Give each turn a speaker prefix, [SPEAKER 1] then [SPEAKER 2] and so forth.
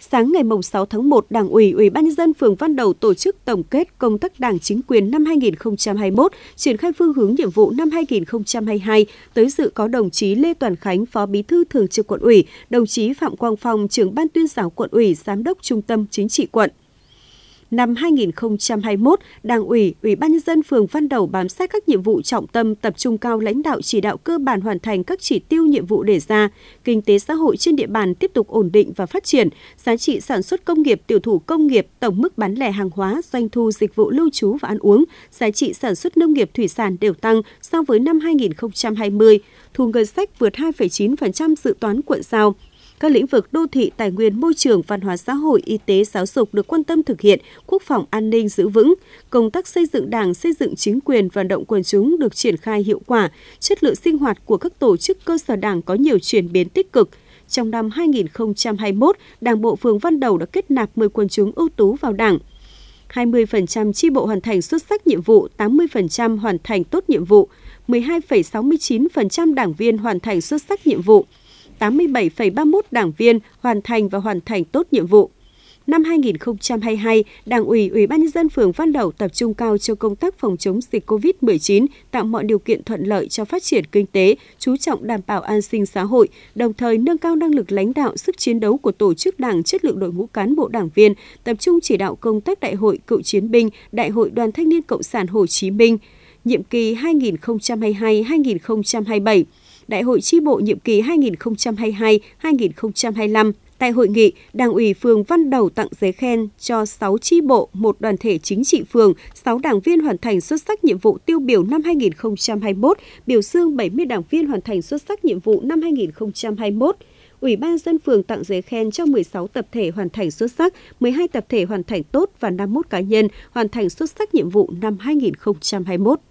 [SPEAKER 1] sáng ngày 6 tháng 1, Đảng ủy, Ủy ban nhân dân phường Văn Đầu tổ chức tổng kết công tác Đảng chính quyền năm 2021, triển khai phương hướng nhiệm vụ năm 2022. Tới dự có đồng chí Lê Toàn Khánh, Phó Bí thư Thường trực Quận ủy, đồng chí Phạm Quang Phong, trưởng ban tuyên giáo Quận ủy, Giám đốc Trung tâm Chính trị quận năm 2021, Đảng ủy, Ủy ban nhân dân phường Văn Đầu bám sát các nhiệm vụ trọng tâm, tập trung cao lãnh đạo chỉ đạo cơ bản hoàn thành các chỉ tiêu nhiệm vụ đề ra, kinh tế xã hội trên địa bàn tiếp tục ổn định và phát triển, giá trị sản xuất công nghiệp, tiểu thủ công nghiệp, tổng mức bán lẻ hàng hóa, doanh thu dịch vụ lưu trú và ăn uống, giá trị sản xuất nông nghiệp thủy sản đều tăng so với năm 2020, thu ngân sách vượt 2,9% dự toán quận giao, các lĩnh vực đô thị, tài nguyên, môi trường, văn hóa xã hội, y tế, giáo dục được quan tâm thực hiện, quốc phòng an ninh giữ vững, công tác xây dựng đảng, xây dựng chính quyền, vận động quần chúng được triển khai hiệu quả, chất lượng sinh hoạt của các tổ chức cơ sở đảng có nhiều chuyển biến tích cực, trong năm 2021, Đảng bộ phường Văn Đầu đã kết nạp 10 quần chúng ưu tú vào Đảng. 20% chi bộ hoàn thành xuất sắc nhiệm vụ, 80% hoàn thành tốt nhiệm vụ, 12,69% đảng viên hoàn thành xuất sắc nhiệm vụ, 87,31 đảng viên hoàn thành và hoàn thành tốt nhiệm vụ. Năm 2022, Đảng ủy Ủy ban nhân dân phường Văn Lẩu tập trung cao cho công tác phòng chống dịch COVID-19, tạo mọi điều kiện thuận lợi cho phát triển kinh tế, chú trọng đảm bảo an sinh xã hội, đồng thời nâng cao năng lực lãnh đạo, sức chiến đấu của tổ chức Đảng, chất lượng đội ngũ cán bộ đảng viên, tập trung chỉ đạo công tác đại hội cựu chiến binh, đại hội Đoàn Thanh niên Cộng sản Hồ Chí Minh, nhiệm kỳ 2022-2027 Đại hội chi bộ nhiệm kỳ 2022-2025. Tại hội nghị, Đảng ủy phường Văn Đầu tặng giấy khen cho 6 chi bộ, một đoàn thể chính trị phường, 6 đảng viên hoàn thành xuất sắc nhiệm vụ tiêu biểu năm 2021, biểu dương 70 đảng viên hoàn thành xuất sắc nhiệm vụ năm 2021. Ủy ban dân phường tặng giấy khen cho 16 tập thể hoàn thành xuất sắc, 12 tập thể hoàn thành tốt và 51 cá nhân hoàn thành xuất sắc nhiệm vụ năm 2021.